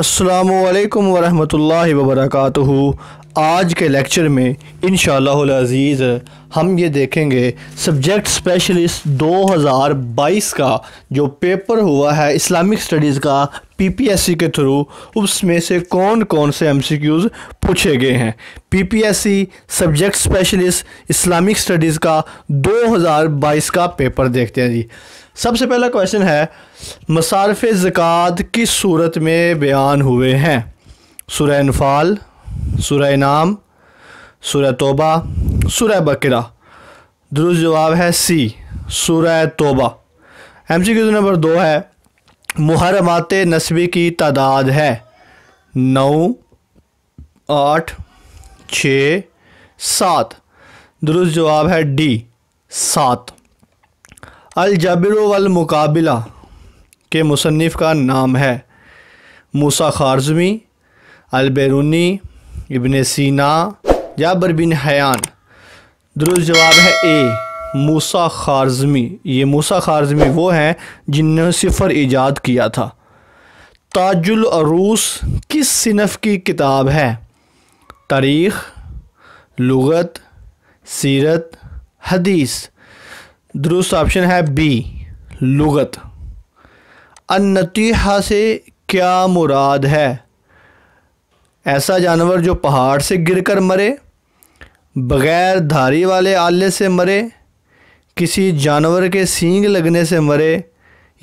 असलकम वरहमल वबरक आज के लेक्चर में इन अज़ीज़ हम ये देखेंगे सब्जेक्ट स्पेशलिस्ट 2022 का जो पेपर हुआ है इस्लामिक स्टडीज़ का पीपीएससी के थ्रू उसमें से कौन कौन से एमसीक्यूज़ पूछे गए हैं PPSC subject specialist Islamic studies का 2022 का पेपर देखते हैं जी सबसे पहला क्वेश्चन है मसारफ ज़क़़त किस सूरत में बयान हुए हैं सुरह अनफाल सुरह नाम सुरह तोबा सुरह बकरा दुरुस्त जवाब है सी सुरह तोबा एम सी क्यू तो नंबर दो है मुहरमात नस्बी की तादाद है नौ आठ छ सात दुरुस्त जवाब है डी सात अलजबर वलमकाबिला के मुसनफ़ का नाम है मूसा खारजमी अलबेरूनी इबन सीना जाबर बिन हयान दुरुस्त जवाब है ए मूसा खारजमी ये मूसा खारजमी वो हैं जिन्होंने सिफर ईजाद किया था ताजुल अरूस किस सिनफ की किताब है तारीख़ लगत सीरत हदीस दुरुस्त ऑप्शन है बी लुगत अनतीहा से क्या मुराद है ऐसा जानवर जो पहाड़ से गिरकर मरे बग़ैर धारी वाले आले से मरे किसी जानवर के सींग लगने से मरे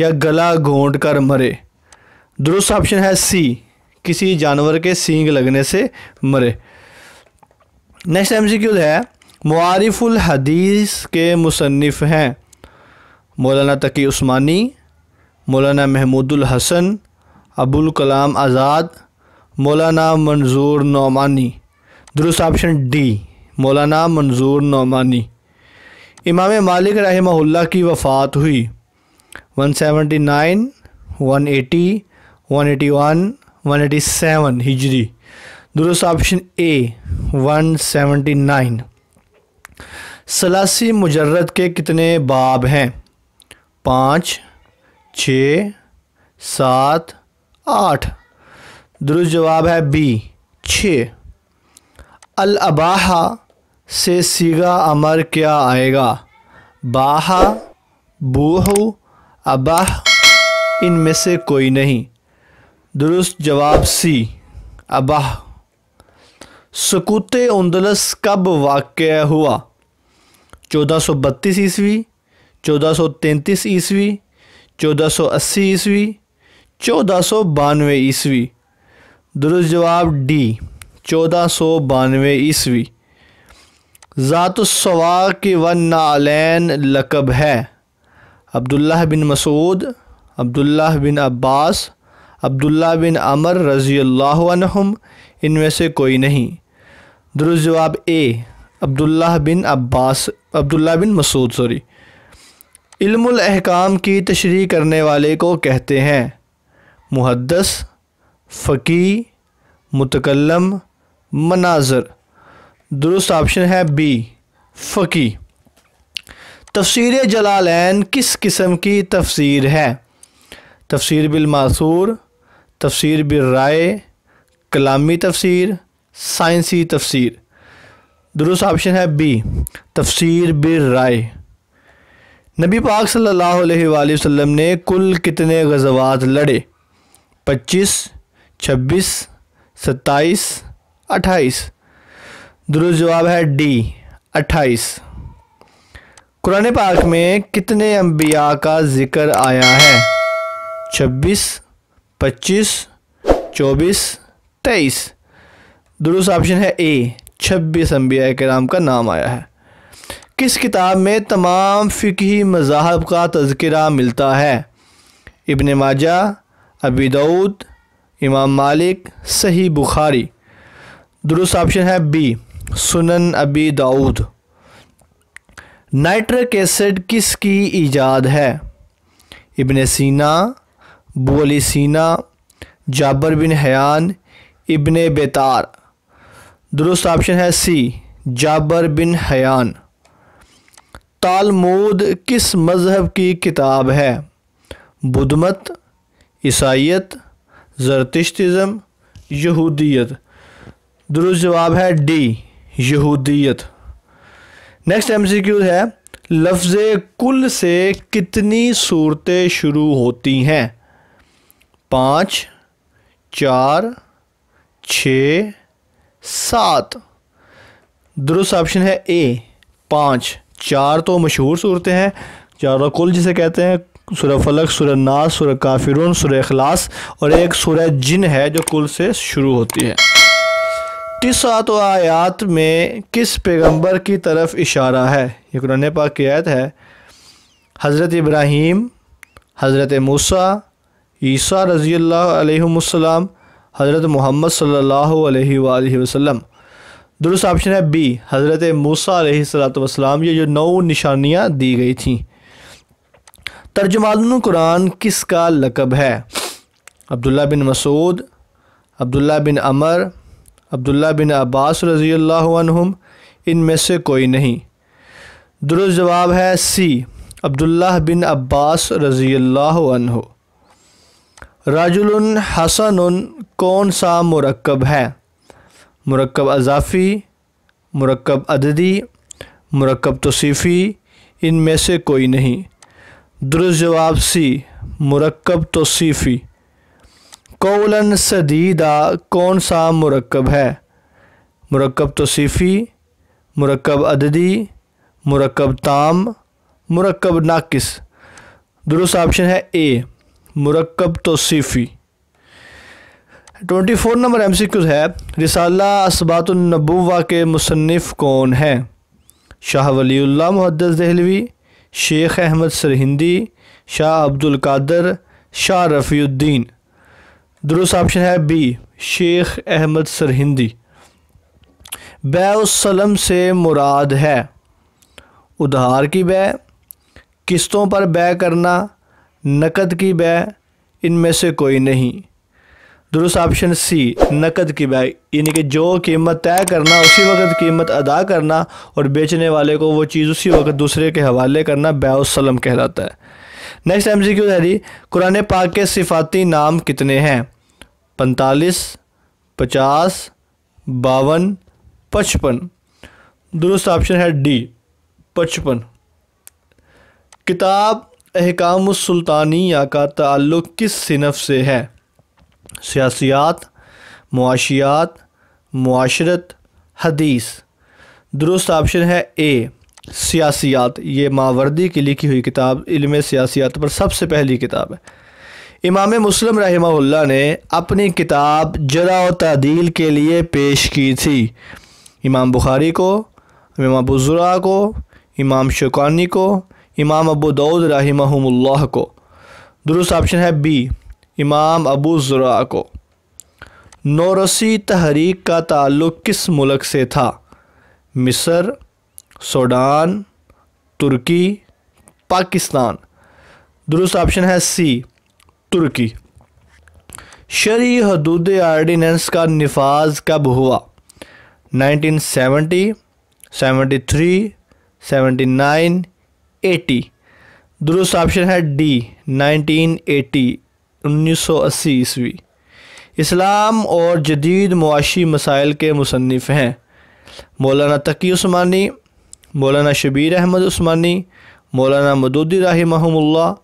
या गला घोंट कर मरे दुरुस्त ऑप्शन है सी किसी जानवर के सींग लगने से मरे नेक्स्ट एमसीक्यू है मारफुल हदीस के मुसनफ़ हैं मौलाना तकी उस्मानी मौलाना महमूदुल हसन अबुल कलाम आज़ाद मौलाना मंजूर नौमानी दुरुस्त ऑप्शन डी मौलाना मंजूर नौमानी इमाम मालिक रहमहुल्ला की वफ़ात हुई 179, 180, 181, 187 हिजरी दुरुस्त ऑप्शन ए 179 सलासी मुजरद के कितने बाब हैं पाँच छ सात आठ दुरुस्त जवाब है बी छ अलबाहा से सीगा अमर क्या आएगा बाहा बूहू अबाह इन में से कोई नहीं दुरुस्त जवाब सी अबाह सकूत उंदलस कब वाक़ हुआ चौदह सौ बत्तीस ईस्वी चौदह सौ तैंतीस ईस्वी चौदह सौ अस्सी ईस्वी चौदह सौ बानवे ईस्वी दुरुस्त जवाब डी चौदह सौ बानवे ईस्वी ज़ातुस्वा के वन नालैन लकब है Abdullah bin Masood Abdullah bin Abbas Abdullah बिन अमर रज़ी अल्लाह इनमें से कोई नहीं दुरुस्त जवाब A Abdullah bin Abbas Abdullah bin Masud sorry इल्मकाम की तशरी करने वाले को कहते हैं मुहदस फ़की मुतकलम मनाजर दुरुस्त ऑप्शन है बी फ़की तफसर जलालैन किस किस्म की तफसीर है तफसर बिलमासूर तफसर बिल राय कलामी तफसर साइंसी तफसर दुरुस्त ऑप्शन है बी तफसीर बिर राय नबी पाक सल्लल्लाहु अलैहि वसल्लम ने कुल कितने गजवात लड़े पच्चीस छब्बीस सत्ताईस अट्ठाईस दुरुस्त जवाब है डी अट्ठाईस कुरान पाक में कितने अम्बिया का ज़िक्र आया है छब्बीस पच्चीस चौबीस तेईस दुरुस्त ऑप्शन है ए छब्बीस अम्बिया कराम का नाम आया है किस किताब में तमाम फ़िकी मज़ाहब का तस्करा मिलता है इबन माजा अबी दाऊद इमाम मालिक सही बुखारी दुरुस्त ऑप्शन है बी सुनन अबी दाऊद नाइट्रिक एसिड किसकी ईजाद है इब्ने सीना बोली सीना जाबर बिन हयान इबन बेतार दुरुस्त ऑप्शन है सी जाबर बिन हयान तालमूद किस मज़हब की किताब है बुद्धमत ईसाइत जरतिश्तिज़म यहूदियत दुरुस्त जवाब है डी यहूदियत नेक्स्ट एम सी क्यूज है लफ्ज़ कुल से कितनी सूरतें शुरू होती हैं पाँच चार छ सात दुरुस्त ऑप्शन है ए पाँच चार तो मशहूर सूरतें हैं चार कुल जिसे कहते हैं सुरह फलक सुरह नास सुरह काफिरून सुरह अखलास और एक सुरह जिन है जो कुल से शुरू होती है तिसात आयात में किस पैगंबर की तरफ इशारा है ये कुरान पाक की आयत है हज़रत इब्राहीम हज़रत मूसा ईसा रज़ी अल्लाम हज़रत मोहम्मद सल्ला अलैहि दुरुस्त ऑप्शन है बी हज़रत मूसा वसलाम ये जो नौ निशानियाँ दी गई थी तर्जमान कुरान किसका लकब है अब्दुल्ला बिन मसूद अब्दुल्ला बिन अमर अब्दुल्ला बिन अब्बास रज़ी अल्लाम में से कोई नहीं दुरुस्त जवाब है सी अब्दुल्ला बिन अब्बास रज़ी अल्लाह राजुल हसन कौन सा मरकब है मरकब अजाफ़ी मरकब अददी मरकब तोसीफ़ी इनमें से कोई नहीं दुरुस्त जवाब सी मरकब तोसीफ़ी कौलन सदीदा कौन सा मरकब है मरकब तोसीफ़ी मरकब अददी मरकब ताम मरकब नाकिस दुरुस्त ऑप्शन है ए मुरकब तोसीफ़ी twenty four number M C Qs है रिसाला असबातनबुआ के मुसनफ़ कौन हैं शाह वली मुहदस दहलवी शेख अहमद सरहिंदी शाह अब्दुल कादर शाह रफ़ीउद्दीन दुरुस्त ऑप्शन है बी शेख अहमद सरहिंदी बैसलम से मुराद है उधार की बै किस्तों पर बै करना नकद की बै इनमें से कोई नहीं दुरुस्त ऑप्शन सी नकद की बाई यानी कि जो कीमत तय करना उसी वक्त कीमत अदा करना और बेचने वाले को वो चीज़ उसी वक्त दूसरे के हवाले करना बैसलम कहलाता है नेक्स्ट एम सी क्यू है कुरान पाक के सिफाती नाम कितने हैं पैंतालीस पचास बावन पचपन दुरुस्त ऑप्शन है डी पचपन किताब अहकाम सुल्तानिया का ताल्लुक़ किस सिनफ से है सियासियात मुआशियात मुआशरत हदीस दुरुस्त ऑप्शन है ए सियासियात ये मावर्दी की लिखी हुई किताब इल्म सियासियात पर सबसे पहली किताब है इमाम मुस्लिम रहमा ने अपनी किताब जरा व तदील के लिए पेश की थी इमाम बुखारी को इमाम बुजुरा को इमाम शौकानी को इमाम अबू दाऊद राहिमहुल्लाह को दुरुस्त ऑप्शन है बी इमाम अबू जुरा को नौरसी तहरीक का ताल्लुक़ किस मुल्क से था मिस्र सूडान तुर्की पाकिस्तान दुरुस्त ऑप्शन है सी तुर्की शरी हदूद आर्डीनेंस का नफाज कब हुआ 1970, 73, 79, एटी दुरुस्त ऑप्शन है डी 1980 अस्सी ईस्वी इस्लाम और जदीद मुआशी मसाइल के मुसनफ़ हैं मौलाना तकी उस्मानी मौलाना शबीर अहमद उस्मानी मौलाना मदूदी राहिमहमुल्ला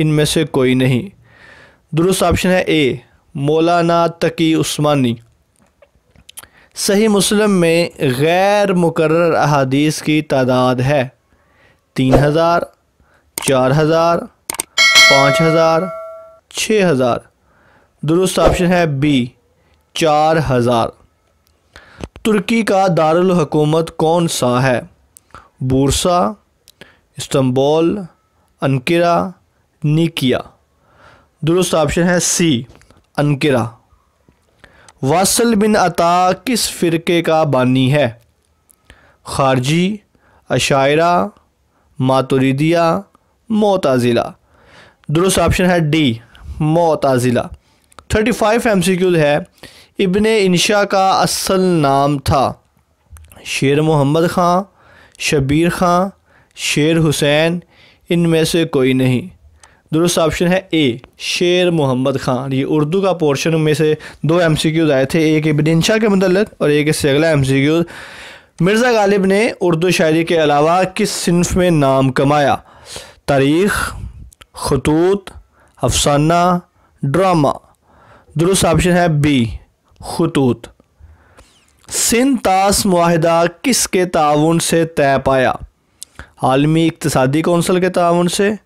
इनमें से कोई नहीं दुरुस्त ऑप्शन है ए मौलाना तकी उस्मानी सही मुस्लिम में गैर मुकर अहादीस की तादाद है तीन हज़ार चार हज़ार पाँच हज़ार छः हज़ार दुरुस्त ऑप्शन है बी चार हज़ार तुर्की का दारुल हुकूमत कौन सा है बूरसा इस्तंबोल अनकिरा निकिया दुरुस्त ऑप्शन है सी अनकिरा वासल बिन अता किस फ़िरके का बानी है खारजी अशायरा मातुरीदिया मोताजिला दुरुस्त ऑप्शन है डी मोताजिला thirty five M C Qs है इबन इनशा का असल नाम था शेर मोहम्मद ख़ान शबीर ख़ान शेर हुसैन इनमें से कोई नहीं दुरुस्त ऑप्शन है ए शेर मोहम्मद ख़ान ये उर्दू का पोर्शन में से दो एम सी क्यूज़ आए थे एक इबन इनशा के मतलब और एक इससे अगला M C Qs Mirza Ghalib ने उर्दू शायरी के अलावा किस सिंफ में नाम कमाया तारीख़ खतूत अफसाना ड्रामा दुरुस्त ऑप्शन है बी खतूत सिंध तास माहिदा किस के तान से तय पाया आलमी इकतसादी कौंसल के तान से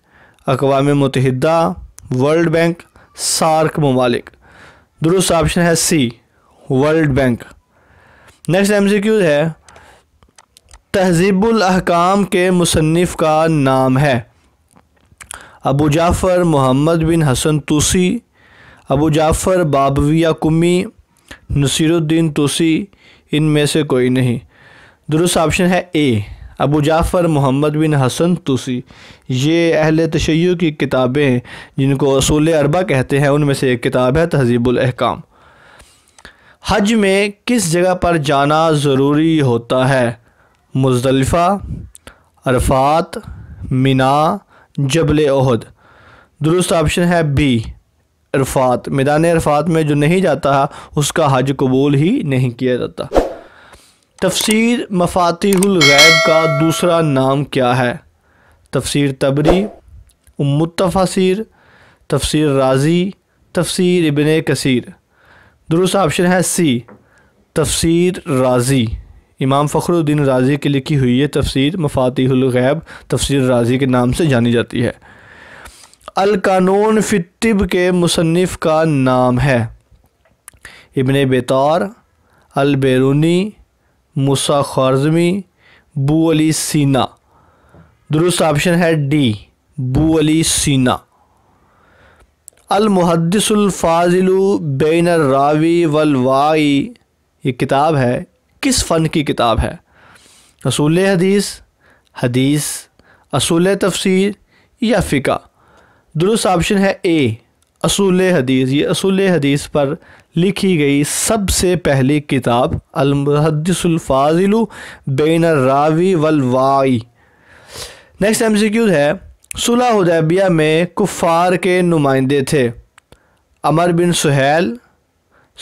अकवा मतहदा वर्ल्ड बैंक सार्क ममालिक दुरुस्त ऑप्शन है C World Bank next M C Qs है तहजीबुलहकाम के मुसनफ़ का नाम है अबू जाफ़र मोहम्मद बिन हसन तूसी अबू जाफ़र बाबविया कुमी नसीरुद्दीन इन में से कोई नहीं दुरुस्त ऑप्शन है ए अबू जाफ़र मोहम्मद बिन हसन तूसी ये अहल तशै की किताबें जिनको असूल अरबा कहते हैं उनमें से एक किताब है तहजीबुलहकाम हज में किस जगह पर जाना ज़रूरी होता है मुजलफ़ा अरफात मिना जबल अहद दुरुस्त ऑप्शन है बी अरफात मैदान अरफात में जो नहीं जाता उसका हज कबूल ही नहीं किया जाता तफसीर मफातीब का दूसरा नाम क्या है तफसीर तबरी उम्मतफासिर तफसीर राजी तफसीर इबन कसीर दुरुस्त ऑप्शन है सी तफसीर राजी इमाम फ़खरुद्दीन राज़ी की लिखी हुई ये तफसीर मफातिहलगैब तफसर राज़ी के नाम से जानी जाती है अलकानून फ़ितब के मुसनफ़ का नाम है इबन बेतार अलबेरूनी मुसा ख्वारजमी बू अली सीना दुरुस्त ऑप्शन है डी बू अली सीना अलमहदसुलफ़ाजिल बैन रावी वलवाई ये किताब है किस फ़न की किताब है असूल हदीस हदीस असूल तफसीर या फ़िका दुरुस्त ऑप्शन है ए असूल हदीस ये असूल हदीस पर लिखी गई सबसे पहली किताब अलमहदसुल्फाजिलु बेन रावी वलवाई नेक्स्ट एम है सुलह उदैबिया में कुफ़ार के नुमाइंदे थे अमर बिन सुहेल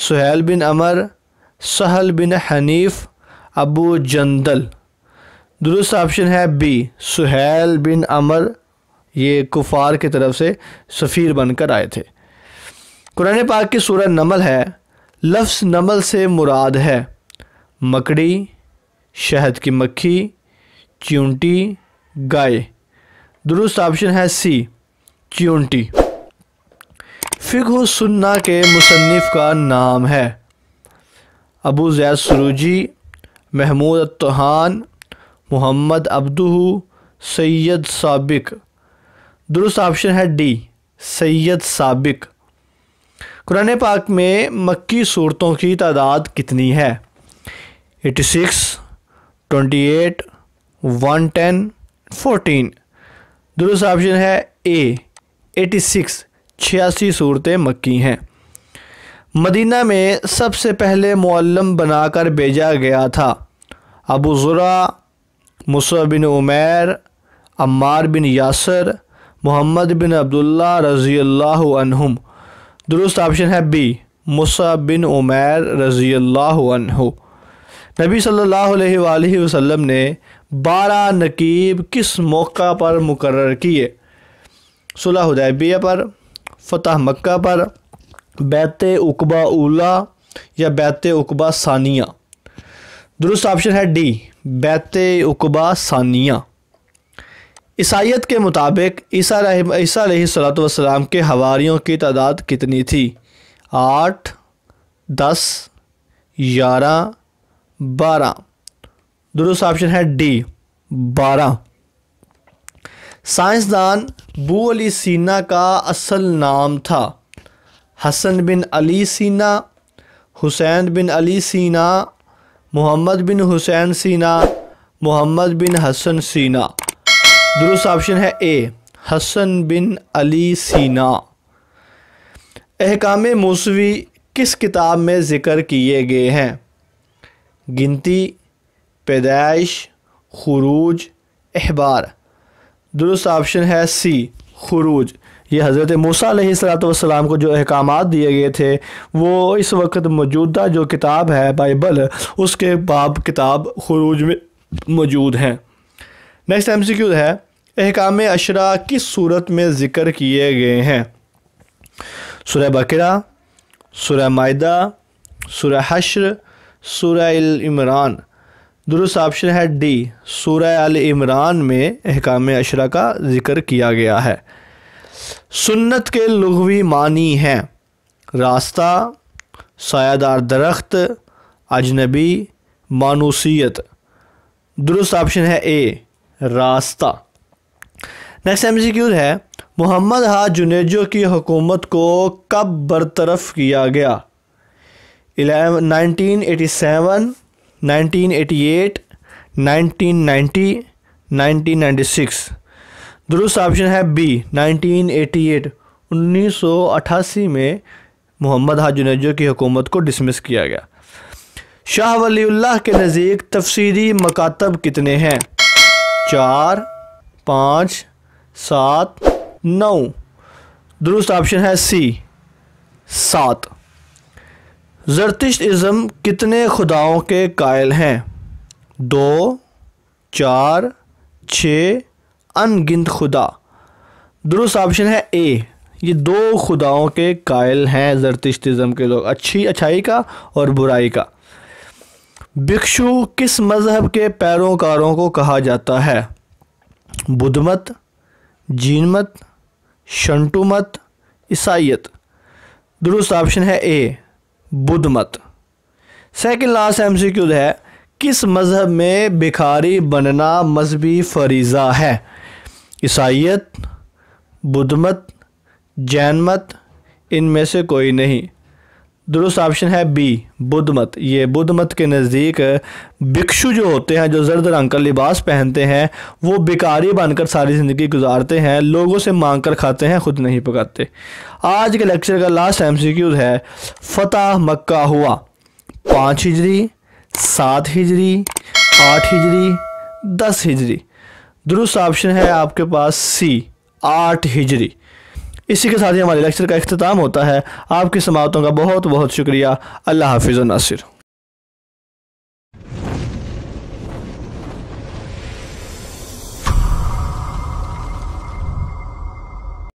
सुहेल बिन अमर सहल बिन हनीफ अबू जंदल दुरुस्त ऑप्शन है बी सुहेल बिन अमर ये कुफार की तरफ से सफ़ीर बनकर आए थे कुरान पाक की सूरह नमल है लफ्स नमल से मुराद है मकड़ी शहद की मक्खी च्यूंटी गाय दुरुस्त ऑप्शन है सी च्यूंटी फिगु सुन्ना के मुसनफ़ का नाम है Abu Zaid Saruji Mahmood Tahan Muhammad Abdu Syed सबक दुरुस्त ऑप्शन है डी सैयद सबक कुरान पाक में मक्की सूरतों की तादाद कितनी है eighty six twenty eight one ten fourteen दुरुस्त ऑप्शन है ए एटी सिक्स छियासी सूरतें मक्की हैं मदीना में सबसे पहले मुअल्लम बनाकर भेजा गया था अबू ज़ुरा मुसा बिन उमैर अम्मार बिन यासर मोहम्मद बिन अब्दुल्ला रज़ी अल्लाह दुरुस्त ऑप्शन है बी मुसा बिन उमैर रज़ी अल्लाह नबी सल्लल्लाहु अलैहि वसल्लम ने बारह नकीब किस मौका पर मुकर किए सुलह उदैबिया पर फतह मक्का पर बैत उकबा उला या बैत उकबा सानिया दुरुस्त ऑप्शन है डी बैत उकबा सानिया ईसाइत के मुताबिक ईसा ईसा सलाम के हवारीयों की तादाद कितनी थी आठ दस ग्यारह बारह दुरुस्त ऑप्शन है डी बारह साइंसदान बू अली सीना का असल नाम था हसन बिन अली सीना हुसैन बिन अली सीना मोहम्मद बिन हुसैन सीना मोहम्मद बिन हसन सीना दुरुस्त ऑप्शन है ए हसन बिन अली सीना अहकाम मौसवी किस किताब में ज़िक्र किए गए हैं गिनती पैदाइश खरूज अहबार दुरुस्त ऑप्शन है सी खरूज ये हज़रत मूसा सलाम को जो अहकाम दिए गए थे वो इस वक्त मौजूदा जो किताब है बाइबल उसके बाब किताब खरूज में मौजूद हैं नेक्स्ट एम सी क्यू है अहकाम अशरा किस सूरत में ज़िक्र किए गए हैं सुरह बकरा सुरह मायदा सुरह हशर सुरह इमरान दुरुस्त ऑप्शन है डी सूर्य अल इमरान में अहकाम अशरा का जिक्र किया गया है सुन्नत के लघवी मानी हैं रास्ता सायादार दरख्त अजनबी मानूसियत दुरुस्त ऑप्शन है ए रास्ता नेक्स्ट एम है मोहम्मद हा जुनेजो की हुकूमत को कब बरतरफ किया गया नाइनटीन एटी सेवन 1988, 1990, 1996 दुरुस्त ऑप्शन है बी 1988 1988 में मोहम्मद हाजुनेजो की हुकूमत को डिसमिस किया गया शाह वली के नज़दीक तफसीरी मकातब कितने हैं चार पाँच सात नौ दुरुस्त ऑप्शन है सी सात इज़म कितने खुदाओं के कायल हैं दो चार छ अनगिनत खुदा दुरुस्त ऑप्शन है ए ये दो खुदाओं के कायल हैं इज़म के लोग अच्छी अच्छाई का और बुराई का भिक्षु किस मज़हब के पैरोकारों को कहा जाता है बुद्ध मत जीन मत शंटू मत ईसाइत दुरुस्त ऑप्शन है ए बुद्ध मत सेकेंड लास्ट एम सी है किस मज़हब में भिखारी बनना मजहबी फरीज़ा है ईसाइत बुद्ध मत जैन मत इनमें से कोई नहीं दुरुस्त ऑप्शन है बी बुद्ध मत ये बुद्ध मत के नज़दीक भिक्षु जो होते हैं जो जर्द रंग का लिबास पहनते हैं वो बेकारी बनकर सारी ज़िंदगी गुजारते हैं लोगों से मांग कर खाते हैं ख़ुद नहीं पकाते आज के लेक्चर का लास्ट एम है फतेह मक्का हुआ पाँच हिजरी सात हिजरी आठ हिजरी दस हिजरी दुरुस्त ऑप्शन है आपके पास सी आठ हिजरी इसी के साथ ही हमारे लेक्चर का अख्ताम होता है आपकी समातों का बहुत बहुत शुक्रिया अल्लाह हाफिज़ नासिर